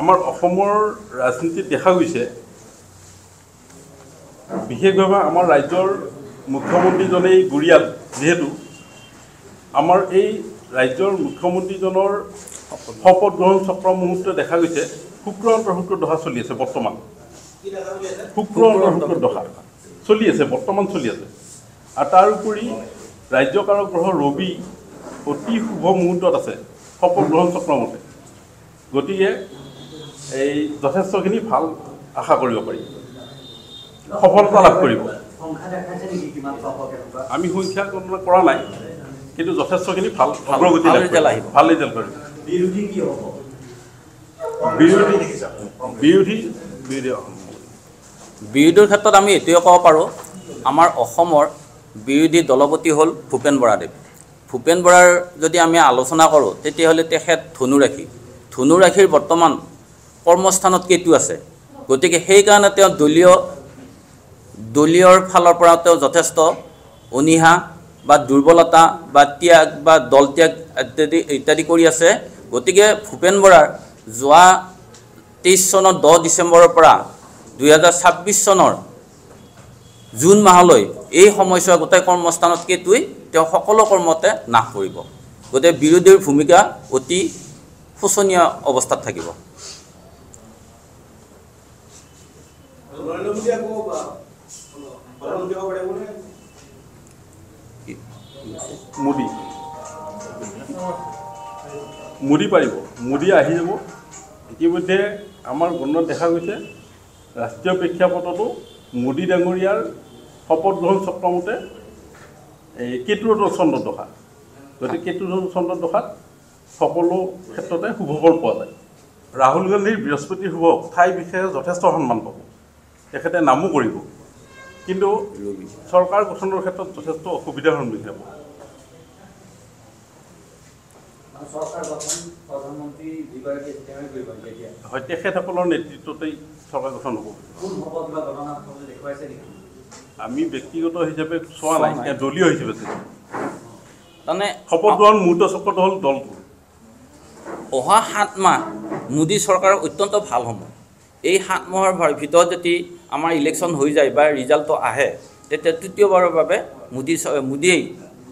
আমাৰ অসমৰ ৰাজনীতিত দেখা গৈছে বিশেষভাৱে আমাৰ ৰাজ্যৰ মুখ্যমন্ত্ৰীজনেই গুৰিয়াল যিহেতু আমাৰ এই ৰাজ্যৰ মুখ্যমন্ত্ৰীজনৰ শপত গ্ৰহণ চক্ৰ মুহূৰ্তে দেখা গৈছে শুক্ৰ অন্তৰ্ভুক্ত দহা চলি আছে বৰ্তমান শুক্ৰ অন্তৰ্ভুক্ত দহা চলি আছে বৰ্তমান চলি আছে আৰু তাৰোপৰি ৰাজ্য কাৰগ্ৰহ ৰবি অতি শুভ মুহূৰ্তত আছে শপত গ্ৰহণ চক্ৰমতে গতিকে এই যথেষ্টখিনি ভাল আশা কৰিব পাৰি সফলতা লাভ কৰিব আমি সংখ্যা গণনা কৰা নাই কিন্তু যথেষ্টখিনি ভাল অগ্ৰগতি ভাল ৰিজাল্ট কৰিব বিৰোধীৰ ক্ষেত্ৰত আমি এইটোৱে ক'ব পাৰোঁ আমাৰ অসমৰ বিৰোধী দলপতি হ'ল ভূপেন বৰাদেৱ ভূপেন বৰাৰ যদি আমি আলোচনা কৰোঁ তেতিয়াহ'লে তেখেত ধনুৰাশি ধনুৰাশিৰ বৰ্তমান কৰ্মস্থানত কেইটো আছে গতিকে সেইকাৰণে তেওঁ দলীয় দলীয়ৰ ফালৰ পৰা তেওঁ যথেষ্ট অনীহা বা দুৰ্বলতা বা ত্যাগ বা দল ত্যাগ ইত্যাদি ইত্যাদি কৰি আছে গতিকে ভূপেন বৰাৰ যোৱা তেইছ চনৰ দহ ডিচেম্বৰৰ পৰা দুহেজাৰ ছাব্বিছ চনৰ জুন মাহলৈ এই সময়ছোৱা গোটেই কৰ্মস্থানত কেইটোৱেই তেওঁ সকলো কৰ্মতে নাশ কৰিব গতিকে বিৰোধীৰ ভূমিকা অতি শোচনীয় অৱস্থাত থাকিব মোদী মোদী পাৰিব মোদী আহি যাব ইতিমধ্যে আমাৰ গণত দেখা গৈছে ৰাষ্ট্ৰীয় প্ৰেক্ষাপটতো মোদী ডাঙৰীয়াৰ শপত গ্ৰহণ চক্ৰমতে এই কেতুৰ চন্দ্ৰদশা গতিকে কেতুৰ চন্দ্ৰদশাত সকলো ক্ষেত্ৰতে শুভফল পোৱা যায় ৰাহুল গান্ধীৰ বৃহস্পতি শুভক ঠাই বিশেষে যথেষ্ট সন্মান পাব তেখেতে নামো কৰিব কিন্তু চৰকাৰ গঠনৰ ক্ষেত্ৰত যথেষ্ট অসুবিধাৰ সন্মুখীন হ'ব হয় তেখেতসকলৰ নেতৃত্বতেই চৰকাৰ গঠন হ'ব আমি ব্যক্তিগত হিচাপে চোৱা নাই এতিয়া দলীয় হিচাপে তাৰমানে শপত গ্ৰহণ মুহূৰ্ত চক্ৰত হ'ল দলটো অহা সাত মাহ মোদী চৰকাৰৰ অত্যন্ত ভাল সময় এই সাত মাহৰ ভিতৰত যদি আমাৰ ইলেকশ্যন হৈ যায় বা ৰিজাল্টটো আহে তেতিয়া তৃতীয়বাৰৰ বাবে মোদী মোদীয়ে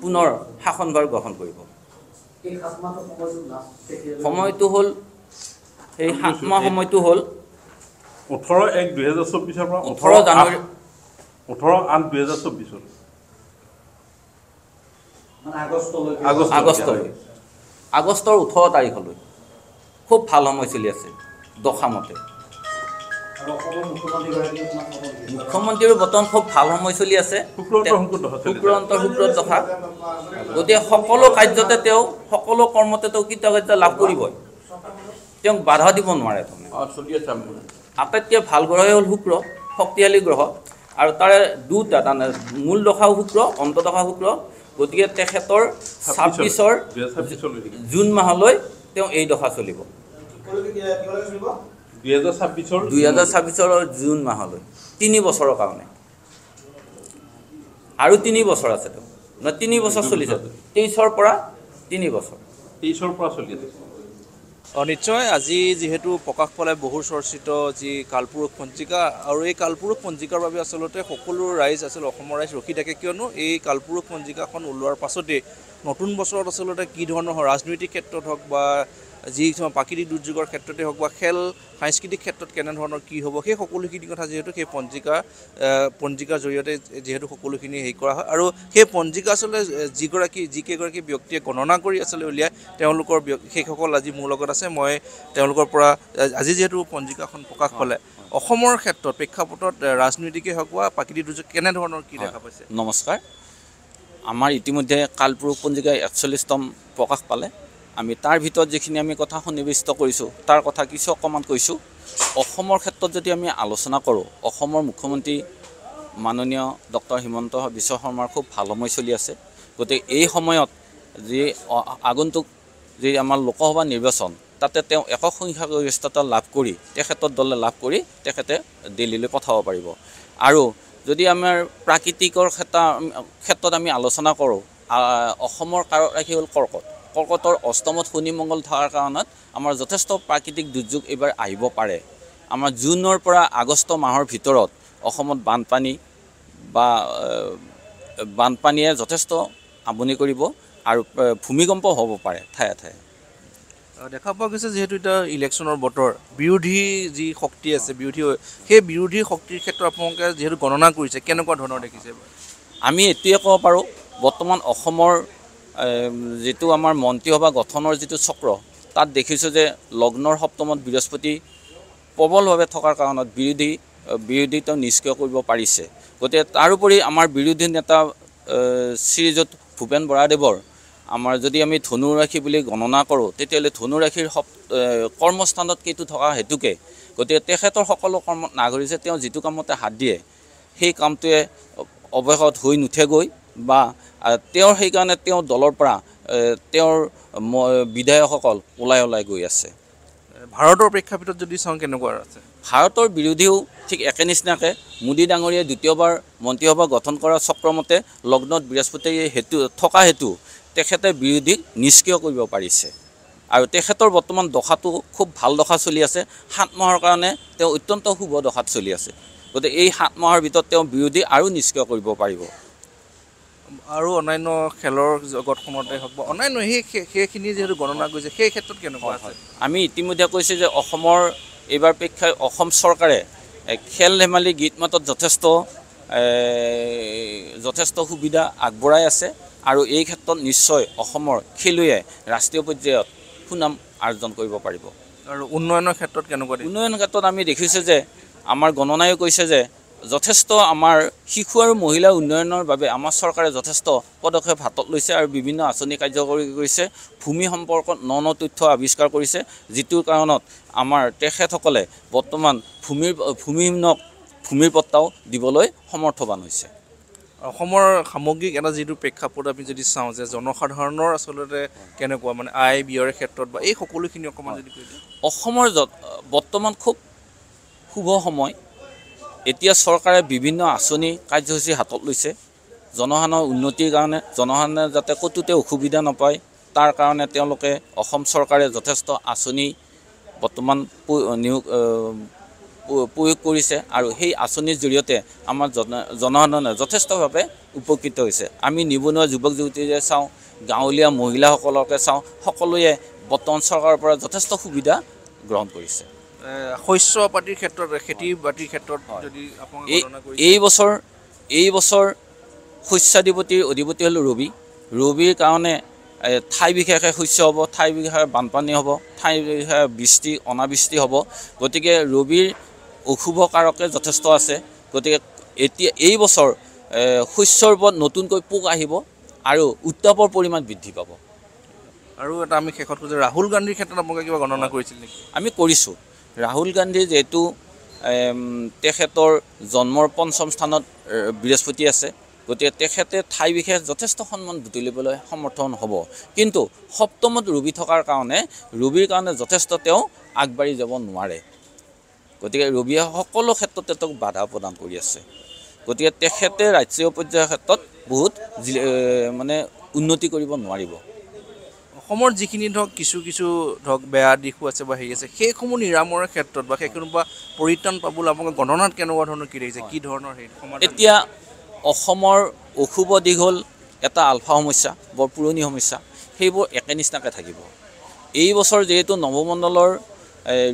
পুনৰ শাসনভাৰ গ্ৰহণ কৰিব সময়টো হ'ল সেই সাতমাহ সময়টো হ'ল ওঠৰ এক দুহেজাৰ চৌব্বিছৰ পৰা ওঠৰ জানুৱাৰী ওঠৰ আঠ দুহেজাৰ চৌব্বিছত আগষ্টলৈ আগষ্টৰ ওঠৰ তাৰিখলৈ খুব ভাল সময় চলি আছে দশামতে মুখ্যমন্ত্ৰীৰ বৰ্তমান খুব ভাল সময় চলি আছে শুক্ৰ অন্তৰ শুক্ৰত গতিকে সকলো কাৰ্যতে তেওঁ সকলো কৰ্মতে তেওঁ কৃতজ্ঞতা লাভ কৰিব তেওঁক বাধা দিব নোৱাৰে আটাইতকৈ ভাল গ্ৰহে হ'ল শুক্ৰ শক্তিশালী গ্ৰহ আৰু তাৰে দুটা তাৰমানে মূল দশাও শুক্ৰ অন্ত দশাও শুক্ৰ গতিকে তেখেতৰ ছাব্বিছৰ জুন মাহলৈ তেওঁ এই দশা চলিব জুন মাহলৈ তিনি বছৰৰ কাৰণে আৰু তিনি বছৰ আছে তিনি বছৰ চলিছে তেইছৰ পৰা তিনি বছৰ তেইছৰ পৰা চলি আছে অঁ নিশ্চয় আজি যিহেতু প্ৰকাশ পালে বহু চৰ্চিত যি কালপুৰুষ পঞ্জিকা আৰু এই কালপুৰুষ পঞ্জিকাৰ বাবে আচলতে সকলো ৰাইজ আচলতে অসমৰ ৰাইজ ৰখি থাকে কিয়নো এই কালপুৰুষ পঞ্জিকাখন ওলোৱাৰ পাছতেই নতুন বছৰত আচলতে কি ধৰণৰ ৰাজনৈতিক ক্ষেত্ৰত হওক বা যিসমূহ প্ৰাকৃতিক দুৰ্যোগৰ ক্ষেত্ৰতে হওক বা খেল সাংস্কৃতিক ক্ষেত্ৰত কেনেধৰণৰ কি হ'ব সেই সকলোখিনি কথা যিহেতু সেই পঞ্জিকা পঞ্জিকাৰ জৰিয়তে যিহেতু সকলোখিনি হেৰি কৰা হয় আৰু সেই পঞ্জিকা আচলতে যিগৰাকী যিকেইগৰাকী ব্যক্তিয়ে গণনা কৰি আচলতে উলিয়াই তেওঁলোকৰ ব্য সেইসকল আজি মোৰ লগত আছে মই তেওঁলোকৰ পৰা আজি যিহেতু পঞ্জিকাখন প্ৰকাশ পালে অসমৰ ক্ষেত্ৰত প্ৰেক্ষাপটত ৰাজনৈতিকে হওক বা প্ৰাকৃতিক দুৰ্যোগ কেনেধৰণৰ কি দেখা পাইছে নমস্কাৰ আমাৰ ইতিমধ্যে কালপুৰুষ পঞ্জিকা একচল্লিছতম প্ৰকাশ পালে আমি তাৰ ভিতৰত যিখিনি আমি কথা সন্নিৱিষ্ট কৰিছোঁ তাৰ কথা কিছু অকণমান কৈছোঁ অসমৰ ক্ষেত্ৰত যদি আমি আলোচনা কৰোঁ অসমৰ মুখ্যমন্ত্ৰী মাননীয় ডক্টৰ হিমন্ত বিশ্ব শৰ্মাৰ খুব ভাল সময় চলি আছে গতিকে এই সময়ত যি আগন্তুক যি আমাৰ লোকসভা নিৰ্বাচন তাতে তেওঁ একক সংখ্যাগৰিষ্ঠতা লাভ কৰি তেখেতৰ দলে লাভ কৰি তেখেতে দিল্লীলৈ পঠাব পাৰিব আৰু যদি আমাৰ প্ৰাকৃতিকৰ ক্ষেত্ৰ ক্ষেত্ৰত আমি আলোচনা কৰোঁ অসমৰ কাৰণ ৰাখি হ'ল কৰ্কট কৰ্কটৰ অষ্টমত শনিমংগল থকাৰ কাৰণত আমাৰ যথেষ্ট প্ৰাকৃতিক দুৰ্যোগ এইবাৰ আহিব পাৰে আমাৰ জুনৰ পৰা আগষ্ট মাহৰ ভিতৰত অসমত বানপানী বা বানপানীয়ে যথেষ্ট আমনি কৰিব আৰু ভূমিকম্প হ'ব পাৰে ঠায়ে ঠায়ে দেখা পোৱা গৈছে যিহেতু এতিয়া ইলেকশ্যনৰ বতৰ বিৰোধী যি শক্তি আছে বিৰোধী সেই বিৰোধী শক্তিৰ ক্ষেত্ৰত আপোনালোকে যিহেতু গণনা কৰিছে কেনেকুৱা ধৰণৰ দেখিছে আমি এইটোৱে ক'ব পাৰোঁ বৰ্তমান অসমৰ যিটো আমাৰ মন্ত্ৰীসভা গঠনৰ যিটো চক্ৰ তাত দেখিছোঁ যে লগ্নৰ সপ্তমত বৃহস্পতি প্ৰবলভাৱে থকাৰ কাৰণত বিৰোধী বিৰোধী তেওঁ নিষ্ক্ৰিয় কৰিব পাৰিছে গতিকে তাৰোপৰি আমাৰ বিৰোধী নেতা শ্ৰীযুত ভূপেন বৰাদেৱৰ আমাৰ যদি আমি ধনুৰাশি বুলি গণনা কৰোঁ তেতিয়াহ'লে ধনুৰাশিৰ সপ কৰ্মস্থানত কেইটো থকা হেতুকে গতিকে তেখেতৰ সকলো কৰ্ম নাগৰিকে তেওঁ যিটো কামতে হাত দিয়ে সেই কামটোৱে অৱশেষত হৈ নুঠেগৈ বা তেওঁৰ সেইকাৰণে তেওঁ দলৰ পৰা তেওঁৰ বিধায়কসকল ওলাই ওলাই গৈ আছে ভাৰতৰ প্ৰেক্ষাপটত যদি চাওঁ কেনেকুৱা আছে ভাৰতৰ বিৰোধীও ঠিক একে নিচিনাকৈ মোদী ডাঙৰীয়াই দ্বিতীয়বাৰ মন্ত্ৰীসভা গঠন কৰাৰ চক্ৰমতে লগ্নত বৃহস্পতি হেতু থকা হেতু তেখেতে বিৰোধীক নিষ্ক্ৰিয় কৰিব পাৰিছে আৰু তেখেতৰ বৰ্তমান দশাটো খুব ভাল দশা চলি আছে সাত মাহৰ কাৰণে তেওঁ অত্যন্ত শুভ দশাত চলি আছে গতিকে এই সাত মাহৰ ভিতৰত তেওঁ বিৰোধী আৰু নিষ্ক্ৰিয় কৰিব পাৰিব আৰু অন্যান্য খেলৰ জগতখনতে হওক বা অন্যান্য সেই সেইখিনি যিহেতু গণনা কৰিছে সেই ক্ষেত্ৰত কেনেকুৱা হয় আমি ইতিমধ্যে কৈছোঁ যে অসমৰ এইবাৰ প্ৰেক্ষাই অসম চৰকাৰে খেল ধেমালি গীত মাতত যথেষ্ট যথেষ্ট সুবিধা আগবঢ়াই আছে আৰু এই ক্ষেত্ৰত নিশ্চয় অসমৰ খেলুৱৈয়ে ৰাষ্ট্ৰীয় পৰ্যায়ত সুনাম আৰ্জন কৰিব পাৰিব আৰু উন্নয়নৰ ক্ষেত্ৰত কেনেকুৱা উন্নয়নৰ ক্ষেত্ৰত আমি দেখিছোঁ যে আমাৰ গণনায়ো কৈছে যে যথেষ্ট আমাৰ শিশু আৰু মহিলা উন্নয়নৰ বাবে আমাৰ চৰকাৰে যথেষ্ট পদক্ষেপ হাতত লৈছে আৰু বিভিন্ন আঁচনি কাৰ্যকৰী কৰিছে ভূমি সম্পৰ্কত ন ন তথ্য আৱিষ্কাৰ কৰিছে যিটোৰ কাৰণত আমাৰ তেখেতসকলে বৰ্তমান ভূমিৰ ভূমিহীনক ভূমিৰ পত্তাও দিবলৈ সমৰ্থবান হৈছে অসমৰ সামগ্ৰিক এটা যিটো প্ৰেক্ষাপট আমি যদি চাওঁ যে জনসাধাৰণৰ আচলতে কেনেকুৱা মানে আয় ব্যয়ৰ ক্ষেত্ৰত বা এই সকলোখিনি অকণমান যদি অসমৰ বৰ্তমান খুব শুভ সময় এতিয়া চৰকাৰে বিভিন্ন আঁচনি কাৰ্যসূচী হাতত লৈছে জনসাধাৰণৰ উন্নতিৰ কাৰণে জনসাধাৰণে যাতে ক'তোতে অসুবিধা নাপায় তাৰ কাৰণে তেওঁলোকে অসম চৰকাৰে যথেষ্ট আঁচনি বৰ্তমান নিয়োগ প্ৰয়োগ কৰিছে আৰু সেই আঁচনিৰ জৰিয়তে আমাৰ জন জনসাধাৰণে যথেষ্টভাৱে উপকৃত হৈছে আমি নিবনুৱা যুৱক যুৱতীয়ে চাওঁ গাঁৱলীয়া মহিলাসকলকে চাওঁ সকলোৱে বৰ্তমান চৰকাৰৰ পৰা যথেষ্ট সুবিধা গ্ৰহণ কৰিছে শস্য পাতিৰ ক্ষেত্ৰত খেতি বাতিৰ ক্ষেত্ৰত যদি এই বছৰ এই বছৰ শস্যাধিপতিৰ অধিপতি হ'ল ৰবি ৰবিৰ কাৰণে ঠাই বিশেষে শস্য হ'ব ঠাই বিশেষে বানপানী হ'ব ঠাই বিশেষে বৃষ্টি অনাবৃষ্টি হ'ব গতিকে ৰবিৰ অশুভ কাৰকে যথেষ্ট আছে গতিকে এতিয়া এই বছৰ শস্যৰ ওপৰত নতুনকৈ পোক আহিব আৰু উত্তাপৰ পৰিমাণ বৃদ্ধি পাব আৰু এটা আমি শেষত ৰাহুল গান্ধীৰ ক্ষেত্ৰত আপোনালোকে কিবা গণনা কৰিছিল নেকি আমি কৰিছোঁ ৰাহুল গান্ধী যিহেতু তেখেতৰ জন্মৰ পঞ্চম স্থানত বৃহস্পতি আছে গতিকে তেখেতে ঠাই বিশেষ যথেষ্ট সন্মান বুটলিবলৈ সমৰ্থন হ'ব কিন্তু সপ্তমত ৰুবি থকাৰ কাৰণে ৰুবিৰ কাৰণে যথেষ্ট তেওঁ আগবাঢ়ি যাব নোৱাৰে গতিকে ৰুবিয়ে সকলো ক্ষেত্ৰতে তেওঁক বাধা প্ৰদান কৰি আছে গতিকে তেখেতে ৰাজ্যীয় পৰ্যায়ৰ ক্ষেত্ৰত বহুত মানে উন্নতি কৰিব নোৱাৰিব অসমৰ যিখিনি ধৰক কিছু কিছু ধৰক বেয়া দিশো আছে বা হেৰি আছে সেইসমূহ নিৰাময়ৰ ক্ষেত্ৰত বা সেইখনৰপৰা পৰিত্ৰাণ পাবলৈ আপোনালোকৰ গণনাত কেনেকুৱা ধৰণৰ কি দেখিছে কি ধৰণৰ হেৰি এতিয়া অসমৰ অশুভ দিশ হ'ল এটা আলফা সমস্যা বৰ পুৰণি সমস্যা সেইবোৰ একে নিচিনাকৈ থাকিব এই বছৰ যিহেতু নৱমণ্ডলৰ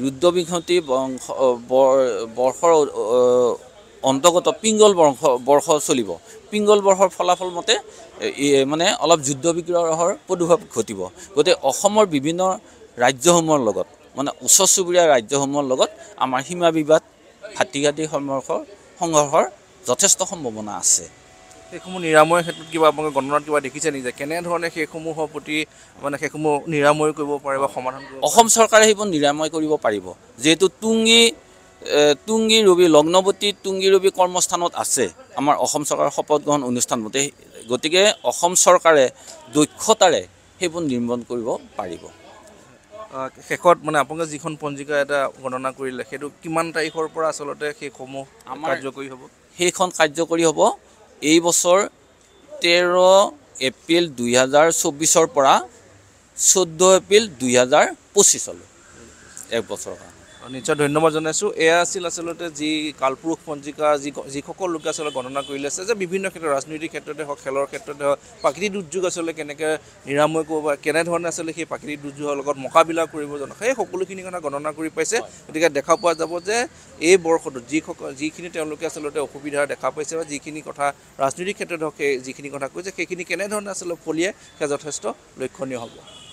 ৰুদ্ৰবিংহতি বংশ বৰ বৰ্ষৰ অন্তগত পিংগল বৰ্ষ বৰ্ষ চলিব পিংগল বৰ্ষৰ ফলাফল মতে মানে অলপ যুদ্ধ বিগ্ৰহৰ প্ৰদুৰ্ভাৱ ঘটিব গতিকে অসমৰ বিভিন্ন ৰাজ্যসমূহৰ লগত মানে ওচৰ চুবুৰীয়া ৰাজ্যসমূহৰ লগত আমাৰ সীমা বিবাদ ভাতৃঘাতি সংঘৰ্ষ সংঘৰ্ষৰ যথেষ্ট সম্ভাৱনা আছে সেইসমূহ নিৰাময়ৰ ক্ষেত্ৰত কিবা আপোনালোকে গণনাত কিবা দেখিছে নেকি যে কেনেধৰণে সেইসমূহৰ প্ৰতি মানে সেইসমূহ নিৰাময় কৰিব পাৰে বা সমাধান অসম চৰকাৰে সেইবোৰ নিৰাময় কৰিব পাৰিব যিহেতু টুংগী তুংগী ৰবি লগ্নৱতী তুংগী ৰবি কৰ্মস্থানত আছে আমাৰ অসম চৰকাৰৰ শপত গ্ৰহণ অনুষ্ঠানমতে গতিকে অসম চৰকাৰে দক্ষতাৰে সেইবোৰ নিৰ্মাণ কৰিব পাৰিব শেষত মানে আপোনালোকে যিখন পঞ্জিকা এটা গণনা কৰিলে সেইটো কিমান তাৰিখৰ পৰা আচলতে সেইসমূহ আমাৰ কাৰ্যকৰী হ'ব সেইখন কাৰ্যকৰী হ'ব এই বছৰ তেৰ এপ্ৰিল দুহেজাৰ চৌবিছৰ পৰা চৈধ্য এপ্ৰিল দুহেজাৰ পঁচিছলৈ এক বছৰৰ কাৰণে নিশ্চয় ধন্যবাদ জনাইছোঁ এয়া আছিল আচলতে যি কালপুৰুষ পঞ্জিকা যি যিসকল লোকে আচলতে গণনা কৰিলে আছে যে বিভিন্ন ক্ষেত্ৰত ৰাজনৈতিক ক্ষেত্ৰতে হওক খেলৰ ক্ষেত্ৰতে হওক প্ৰাকৃতিক দুৰ্যোগ আচলতে কেনেকৈ নিৰাময় কৰিব পাৰে কেনেধৰণে আচলতে সেই প্ৰাকৃতিক দুৰ্যোগৰ লগত মোকাবিলা কৰিব জন সেই সকলোখিনি কথা গণনা কৰি পাইছে গতিকে দেখা পোৱা যাব যে এই বৰ্ষটোত যিসকল যিখিনি তেওঁলোকে আচলতে অসুবিধা দেখা পাইছে বা যিখিনি কথা ৰাজনৈতিক ক্ষেত্ৰত হওক সেই যিখিনি কথা কৈছে সেইখিনি কেনেধৰণে আচলতে ফলিয়ে সেয়া যথেষ্ট লক্ষণীয় হ'ব